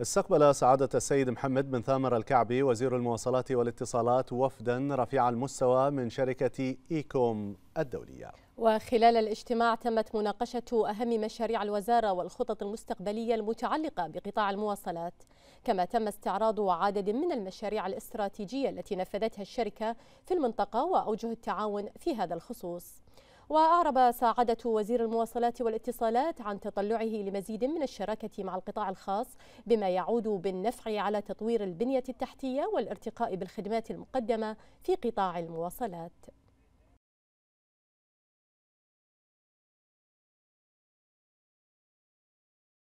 استقبل سعادة السيد محمد بن ثامر الكعبي وزير المواصلات والاتصالات وفدا رفيع المستوى من شركة إيكوم الدولية وخلال الاجتماع تمت مناقشة أهم مشاريع الوزارة والخطط المستقبلية المتعلقة بقطاع المواصلات كما تم استعراض عدد من المشاريع الاستراتيجية التي نفذتها الشركة في المنطقة وأوجه التعاون في هذا الخصوص وأعرب سعادة وزير المواصلات والاتصالات عن تطلعه لمزيد من الشراكة مع القطاع الخاص بما يعود بالنفع على تطوير البنية التحتية والارتقاء بالخدمات المقدمة في قطاع المواصلات